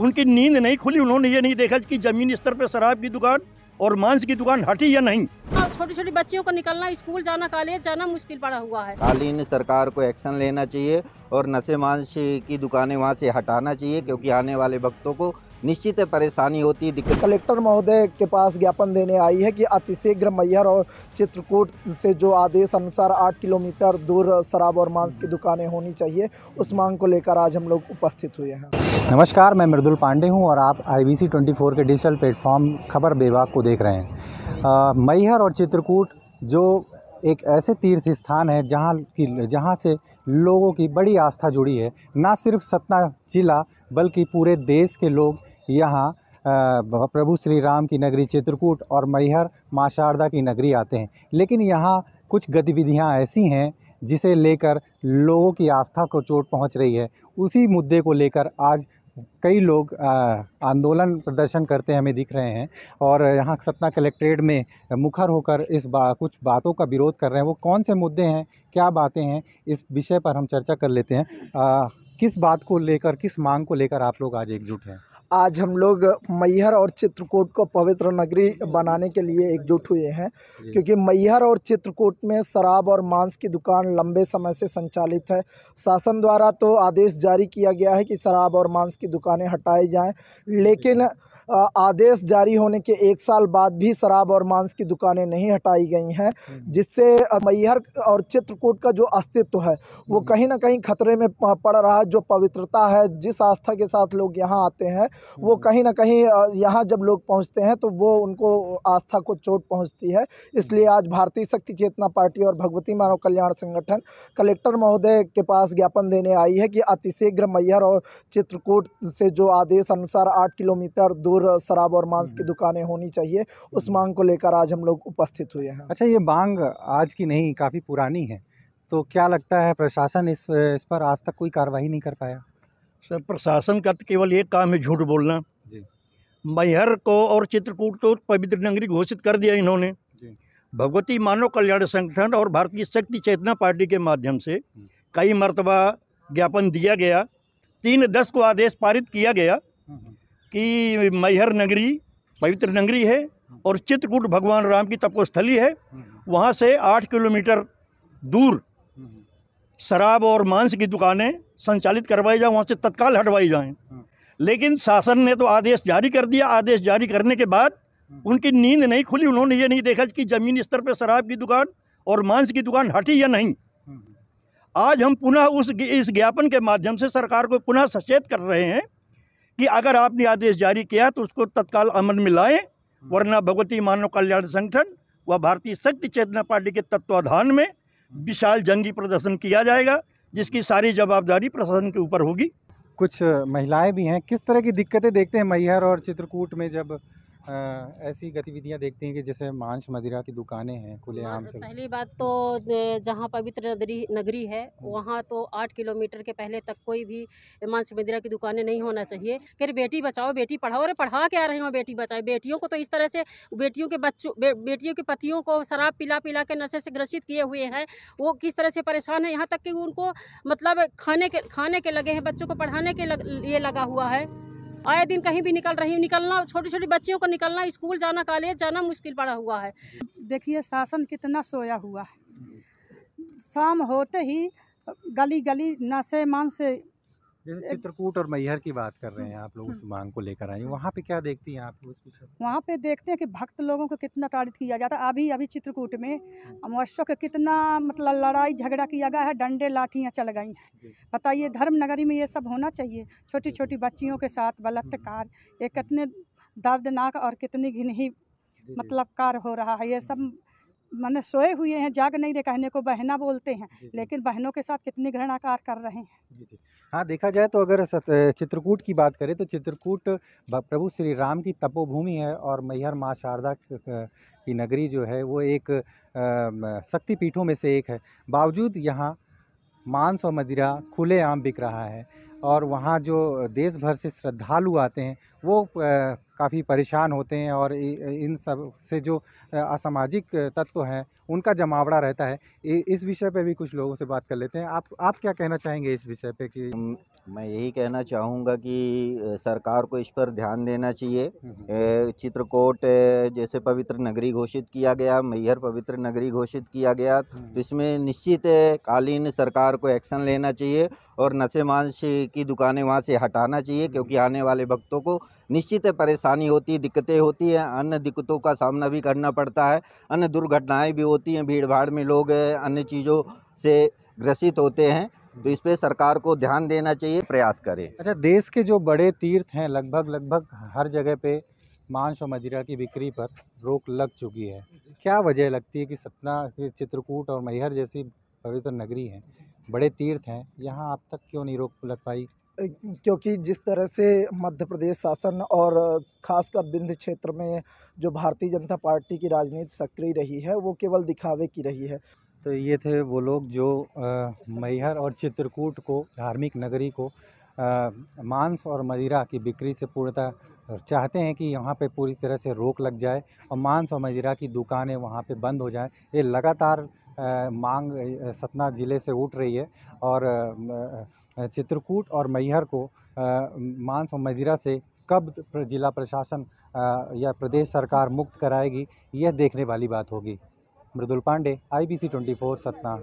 उनकी नींद नहीं खुली उन्होंने ये नहीं देखा कि जमीन स्तर पर शराब की दुकान और मांस की दुकान हटी या नहीं हाँ, छोटी छोटी बच्चियों को निकलना स्कूल जाना कॉलेज जाना मुश्किल पड़ा हुआ है कालीन सरकार को एक्शन लेना चाहिए और नशे मांस की दुकानें वहाँ से हटाना चाहिए क्योंकि आने वाले वक्तों को निश्चित परेशानी होती दिक्कत कलेक्टर महोदय के पास ज्ञापन देने आई है कि अतिशीघ्र मैहर और चित्रकूट से जो आदेश अनुसार आठ किलोमीटर दूर शराब और मांस की दुकानें होनी चाहिए उस मांग को लेकर आज हम लोग उपस्थित हुए हैं नमस्कार मैं मृदुल पांडे हूँ और आप आई बी के डिजिटल प्लेटफॉर्म खबर बेबाग को देख रहे हैं मैहर और चित्रकूट जो एक ऐसे तीर्थ स्थान है जहाँ की जहाँ से लोगों की बड़ी आस्था जुड़ी है ना सिर्फ सतना जिला बल्कि पूरे देश के लोग यहाँ प्रभु श्री राम की नगरी चित्रकूट और मैहर माँ शारदा की नगरी आते हैं लेकिन यहाँ कुछ गतिविधियाँ ऐसी हैं जिसे लेकर लोगों की आस्था को चोट पहुँच रही है उसी मुद्दे को लेकर आज कई लोग आंदोलन प्रदर्शन करते हमें दिख रहे हैं और यहाँ सतना कलेक्ट्रेट में मुखर होकर इस बा कुछ बातों का विरोध कर रहे हैं वो कौन से मुद्दे हैं क्या बातें हैं इस विषय पर हम चर्चा कर लेते हैं आ, किस बात को लेकर किस मांग को लेकर आप लोग आज एकजुट हैं आज हम लोग मैहर और चित्रकूट को पवित्र नगरी बनाने के लिए एकजुट हुए हैं क्योंकि मैहर और चित्रकूट में शराब और मांस की दुकान लंबे समय से संचालित है शासन द्वारा तो आदेश जारी किया गया है कि शराब और मांस की दुकानें हटाई जाएं लेकिन आदेश जारी होने के एक साल बाद भी शराब और मांस की दुकानें नहीं हटाई गई हैं हम्म। जिससे मैहर और चित्रकूट का जो अस्तित्व है वो हम्म। कहीं ना कहीं खतरे में पड़ रहा है जो पवित्रता है जिस आस्था के साथ लोग यहाँ आते हैं वो हम्म। कहीं ना कहीं यहाँ जब लोग पहुँचते हैं तो वो उनको आस्था को चोट पहुँचती है इसलिए आज भारतीय शक्ति चेतना पार्टी और भगवती मानव कल्याण संगठन कलेक्टर महोदय के पास ज्ञापन देने आई है कि अतिशीघ्र मैहर और चित्रकूट से जो आदेश अनुसार आठ किलोमीटर दूर दूर शराब और मांस की हम्म। दुकानें होनी चाहिए उस हम्म। मांग को लेकर आज हम लोग उपस्थित हुए हैं अच्छा ये मांग आज की नहीं काफ़ी पुरानी है तो क्या लगता है प्रशासन इस इस पर आज तक कोई कार्रवाई नहीं कर पाया सर प्रशासन का तो केवल एक काम है झूठ बोलना जी मैहर को और चित्रकूट को पवित्र नगरी घोषित कर दिया इन्होंने भगवती मानव कल्याण संगठन और भारतीय शक्ति चेतना पार्टी के माध्यम से हम्म। कई मरतबा ज्ञापन दिया गया तीन दस को आदेश पारित किया गया कि मैहर नगरी पवित्र नगरी है और चित्रकूट भगवान राम की तपोस्थली है वहाँ से आठ किलोमीटर दूर शराब और मांस की दुकानें संचालित करवाई जाए वहाँ से तत्काल हटवाई जाएं लेकिन शासन ने तो आदेश जारी कर दिया आदेश जारी करने के बाद उनकी नींद नहीं खुली उन्होंने ये नहीं देखा कि ज़मीन स्तर पर शराब की दुकान और मांस की दुकान हटी या नहीं आज हम पुनः उस इस ज्ञापन के माध्यम से सरकार को पुनः सचेत कर रहे हैं कि अगर आपने आदेश जारी किया तो उसको तत्काल अमल में लाएं हम्म। वरना भगवती मानव कल्याण संगठन व भारतीय शक्ति चेतना पार्टी के तत्वाधान में हम्म। विशाल जंगी प्रदर्शन किया जाएगा हम्म। जिसकी सारी जवाबदारी प्रशासन के ऊपर होगी कुछ महिलाएं भी हैं किस तरह की दिक्कतें देखते हैं मैहर और चित्रकूट में जब ऐसी गतिविधियां देखते हैं कि जैसे मांस मदिरा की दुकानें हैं खुलेआम हाँ, से पहली बात तो जहां पवित्र नगरी नगरी है वहां तो आठ किलोमीटर के पहले तक कोई भी मांस मदिरा की दुकानें नहीं होना चाहिए फिर बेटी बचाओ बेटी पढ़ाओ अरे पढ़ा के आ रहे हो बेटी बचाओ बेटियों को तो इस तरह से बेटियों के बच्चों बे, बेटियों के पतियों को शराब पिला पिला के नशे से ग्रसित किए हुए हैं वो किस तरह से परेशान है यहाँ तक कि उनको मतलब खाने के खाने के लगे हैं बच्चों को पढ़ाने के लिए लगा हुआ है आए दिन कहीं भी निकल रही निकलना छोटी छोटी बच्चियों को निकलना स्कूल जाना कॉलेज जाना मुश्किल पड़ा हुआ है देखिए शासन कितना सोया हुआ है शाम होते ही गली गली नशे मान से जैसे चित्रकूट और मैहर की बात कर रहे हम्म, हैं आप लोग उस हम्म। मांग को लेकर आए हाँ। वहाँ पे क्या देखती हैं आप उस वहाँ पे देखते हैं कि भक्त लोगों को कितना ताड़ित किया जाता है अभी अभी चित्रकूट में हम्म। अमवस्यों का कितना मतलब लड़ाई झगड़ा किया गया है डंडे लाठियाँ चल गई हैं बताइए हाँ। धर्म नगरी में ये सब होना चाहिए छोटी छोटी बच्चियों के साथ बलात्कार ये कितने दर्दनाक और कितनी घिनही मतलब कार हो रहा है ये सब मैंने सोए हुए हैं जाग नहीं रहे कहने को बहना बोलते हैं लेकिन बहनों के साथ कितनी घृणाकार कर रहे हैं हाँ देखा जाए तो अगर चित्रकूट की बात करें तो चित्रकूट प्रभु श्री राम की तपोभूमि है और मैहर माँ शारदा की नगरी जो है वो एक शक्तिपीठों में से एक है बावजूद यहाँ मांस और मदिरा खुलेआम बिक रहा है और वहाँ जो देश भर से श्रद्धालु आते हैं वो काफ़ी परेशान होते हैं और इन सब से जो असामाजिक तत्व हैं उनका जमावड़ा रहता है इस विषय पर भी कुछ लोगों से बात कर लेते हैं आप आप क्या कहना चाहेंगे इस विषय पे कि मैं यही कहना चाहूँगा कि सरकार को इस पर ध्यान देना चाहिए चित्रकूट जैसे पवित्र नगरी घोषित किया गया मैहर पवित्र नगरी घोषित किया गया तो इसमें निश्चित कालीन सरकार को एक्शन लेना चाहिए और नशे मांस की दुकानें वहाँ से हटाना चाहिए हम्म। क्योंकि आने वाले भक्तों को निश्चित परेशानी होती दिक्कतें होती हैं अन्य दिक्कतों का सामना भी करना पड़ता है अन्य दुर्घटनाएँ भी होती हैं भीड़ भाड़ में लोग अन्य चीज़ों से ग्रसित होते हैं तो इस पर सरकार को ध्यान देना चाहिए प्रयास करें अच्छा देश के जो बड़े तीर्थ हैं लगभग लगभग हर जगह पे मांस और मदिरा की बिक्री पर रोक लग चुकी है क्या वजह लगती है कि सतना चित्रकूट और मैहर जैसी पवित्र नगरी है बड़े तीर्थ हैं यहाँ आप तक क्यों नहीं रोक लग पाई क्योंकि जिस तरह से मध्य प्रदेश शासन और खासकर विंध्य क्षेत्र में जो भारतीय जनता पार्टी की राजनीति सक्रिय रही है वो केवल दिखावे की रही है तो ये थे वो लोग जो मैहर और चित्रकूट को धार्मिक नगरी को मांस और मदिरा की बिक्री से पूर्णतः चाहते हैं कि यहाँ पे पूरी तरह से रोक लग जाए और मांस और मदिरा की दुकानें वहाँ पे बंद हो जाएं ये लगातार मांग सतना ज़िले से उठ रही है और चित्रकूट और मैहर को मांस और मदिरा से कब जिला प्रशासन या प्रदेश सरकार मुक्त कराएगी यह देखने वाली बात होगी मृदुल पांडे आई बी सतना